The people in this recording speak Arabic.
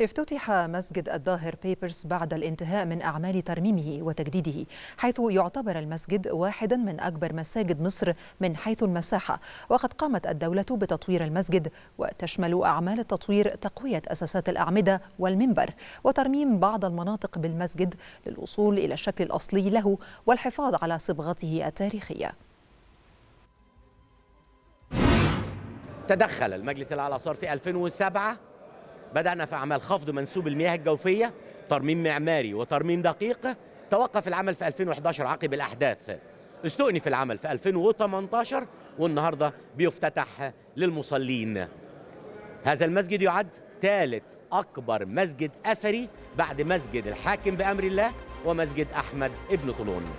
افتتح مسجد الظاهر بيبرس بعد الانتهاء من أعمال ترميمه وتجديده حيث يعتبر المسجد واحدا من أكبر مساجد مصر من حيث المساحة وقد قامت الدولة بتطوير المسجد وتشمل أعمال التطوير تقوية أساسات الأعمدة والمنبر وترميم بعض المناطق بالمسجد للوصول إلى الشكل الأصلي له والحفاظ على صبغته التاريخية تدخل المجلس الأعلى صار في 2007 بدأنا في أعمال خفض منسوب المياه الجوفية ترميم معماري وترميم دقيق توقف العمل في 2011 عقب الأحداث استؤني في العمل في 2018 والنهاردة بيفتتح للمصلين هذا المسجد يعد ثالث أكبر مسجد أثري بعد مسجد الحاكم بأمر الله ومسجد أحمد ابن طولون